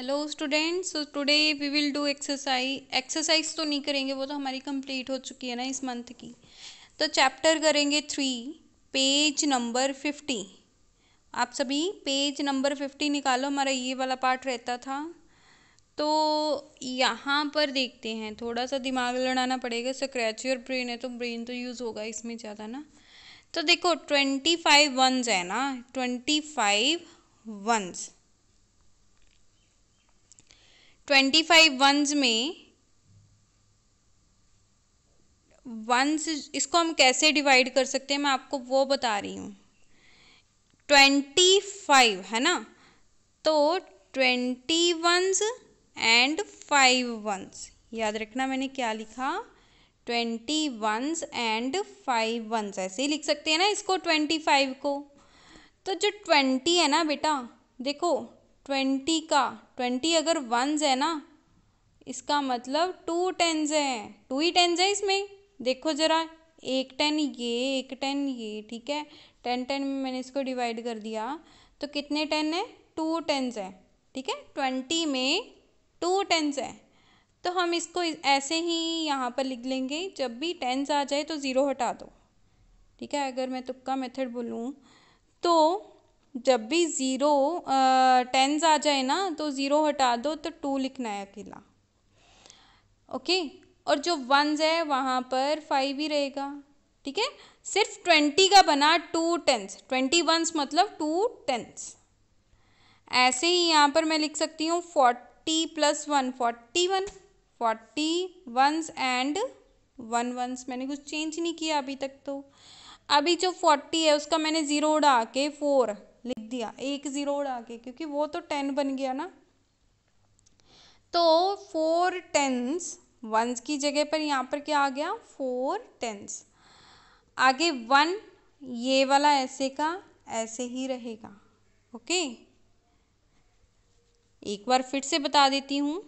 hello students today we will do exercise exercise तो नहीं करेंगे वो तो हमारी कंप्लीट हो चुकी है ना इस मंथ की तो चैप्टर करेंगे थ्री पेज नंबर फिफ्टी आप सभी पेज नंबर फिफ्टी निकालो हमारा ये वाला पार्ट रहता था तो यहाँ पर देखते हैं थोड़ा सा दिमाग लड़ाना पड़ेगा स्क्रैच और ब्रेन है तो ब्रेन तो यूज़ होगा इसमें ज़्यादा ना तो देखो ट्वेंटी फाइव वंस है ना twenty five ones twenty five ones में वंस इसको हम कैसे डिवाइड कर सकते हैं मैं आपको वो बता रही हूँ ट्वेंटी फाइव है ना तो twenty ones and five ones याद रखना मैंने क्या लिखा twenty ones and five ones ऐसे ही लिख सकते हैं ना इसको ट्वेंटी फाइव को तो जो ट्वेंटी है ना बेटा देखो ट्वेंटी का ट्वेंटी अगर वंस है ना इसका मतलब टू टेंस है टू ही टेंस है इसमें देखो ज़रा एक टेन ये एक टेन ये ठीक है टेन टेन में मैंने इसको डिवाइड कर दिया तो कितने टेन है टू टेंस है ठीक है ट्वेंटी में टू टेंस है तो हम इसको ऐसे ही यहाँ पर लिख लेंगे जब भी टेंस आ जाए तो ज़ीरो हटा दो ठीक है अगर मैं तुक्का मेथड बोलूँ तो जब भी ज़ीरो टेंस आ जाए ना तो ज़ीरो हटा दो तो टू लिखना है अकेला ओके और जो वंस है वहाँ पर फाइव ही रहेगा ठीक है सिर्फ ट्वेंटी का बना टू टेंस ट्वेंटी वंस मतलब टू टेंस ऐसे ही यहाँ पर मैं लिख सकती हूँ forty plus one forty one forty ones and one ones मैंने कुछ चेंज नहीं किया अभी तक तो अभी जो फोर्टी है उसका मैंने ज़ीरो उड़ा के फोर दिया एक ज़ीरो उड़ा के क्योंकि वो तो टेन बन गया ना तो फोर टेंस वंस की जगह पर यहाँ पर क्या आ गया फोर टेंस आगे वन ये वाला ऐसे का ऐसे ही रहेगा ओके एक बार फिर से बता देती हूँ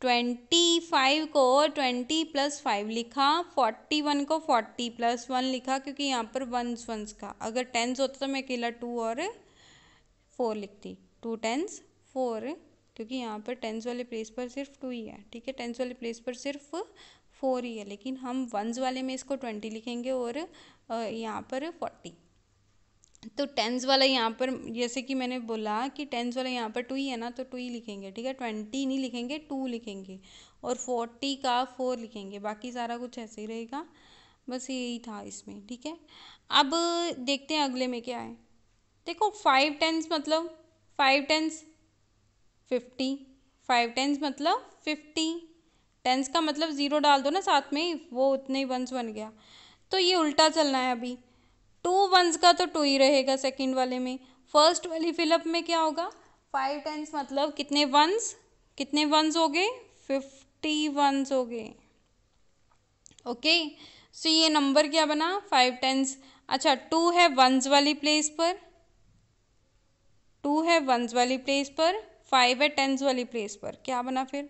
ट्वेंटी फाइव को ट्वेंटी प्लस फाइव लिखा फोर्टी वन को फोर्टी प्लस वन लिखा क्योंकि यहाँ पर वंस वंस का अगर टेंस होता तो मैं अकेला टू और फोर लिखती टू टेंस फोर क्योंकि यहाँ पर टेंस वाले प्लेस पर सिर्फ टू ही है ठीक है टेंस वाले प्लेस पर सिर्फ फोर ही है लेकिन हम वंस वाले में इसको ट्वेंटी लिखेंगे और यहाँ पर फोर्टी तो टेंस वाला यहाँ पर जैसे कि मैंने बोला कि टेंस वाला यहाँ पर टू ही है ना तो टू ही लिखेंगे ठीक है ट्वेंटी नहीं लिखेंगे टू लिखेंगे और फोर्टी का फोर लिखेंगे बाकी सारा कुछ ऐसे ही रहेगा बस यही था इसमें ठीक है अब देखते हैं अगले में क्या है देखो फाइव टेंस मतलब five tens fifty five tens मतलब फिफ्टी टेंस का मतलब ज़ीरो डाल दो ना साथ में वो उतने ही वंस बन गया तो ये उल्टा चलना है अभी टू वंस का तो टू ही रहेगा सेकेंड वाले में फर्स्ट वाली फिलअप में क्या होगा फाइव टेंस मतलब कितने वंस कितने वंस हो गए फिफ्टी वंस हो गए ओके सो ये नंबर क्या बना फाइव टेंस अच्छा टू है वंस वाली प्लेस पर टू है वंस वाली प्लेस पर फाइव है टेंस वाली प्लेस पर क्या बना फिर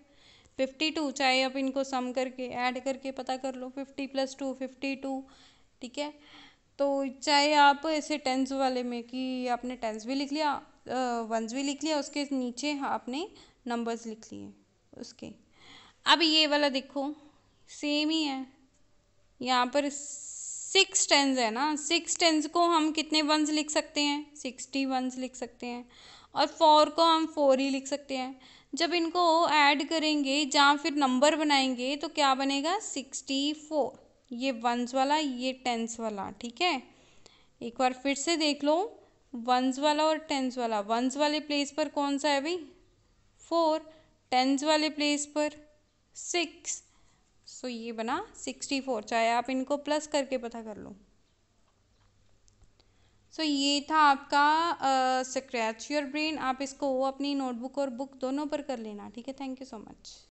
फिफ्टी टू चाहे आप इनको सम करके ऐड करके पता कर लो fifty plus two fifty two ठीक है तो चाहे आप ऐसे टेंस वाले में कि आपने टेंस भी लिख लिया वंस भी लिख लिया उसके नीचे आपने नंबर्स लिख लिए उसके अब ये वाला देखो सेम ही है यहाँ पर सिक्स टेंस है ना सिक्स टेंस को हम कितने वंस लिख सकते हैं सिक्सटी वंस लिख सकते हैं और फोर को हम फोर ही लिख सकते हैं जब इनको ऐड करेंगे जहाँ फिर नंबर बनाएंगे तो क्या बनेगा सिक्सटी फोर ये वंस वाला ये टेंस वाला ठीक है एक बार फिर से देख लो वंस वाला और टेंस वाला वंस वाले प्लेस पर कौन सा है भाई फोर टेंस वाले प्लेस पर सिक्स सो ये बना सिक्सटी फोर चाहे आप इनको प्लस करके पता कर लो सो so, ये था आपका स्क्रैच योर ब्रेन आप इसको अपनी नोटबुक और बुक दोनों पर कर लेना ठीक है थैंक यू सो मच